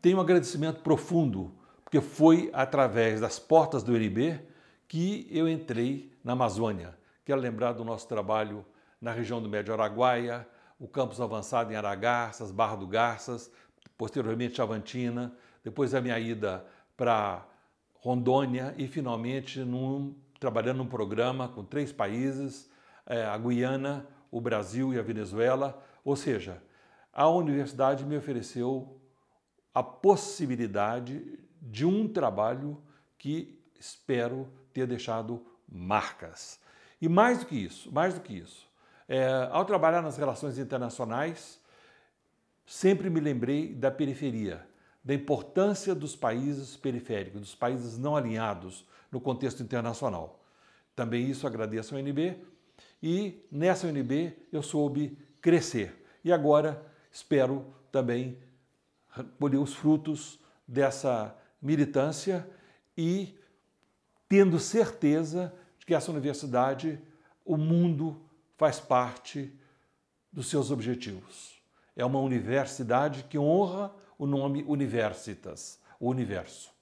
Tenho um agradecimento profundo, porque foi através das portas do NB que eu entrei na Amazônia. Quero lembrar do nosso trabalho na região do Médio Araguaia, o campus avançado em Aragarças, Barra do Garças, posteriormente Chavantina, depois a minha ida para Rondônia e finalmente num, trabalhando num programa com três países, eh, a Guiana, o Brasil e a Venezuela, ou seja, a universidade me ofereceu a possibilidade de um trabalho que espero ter deixado marcas. E mais do que isso, mais do que isso, é, ao trabalhar nas relações internacionais, sempre me lembrei da periferia, da importância dos países periféricos, dos países não alinhados no contexto internacional. Também isso agradeço à UNB e nessa UNB eu soube crescer. E agora espero também colher os frutos dessa militância e tendo certeza de que essa universidade, o mundo faz parte dos seus objetivos. É uma universidade que honra o nome Universitas, o universo.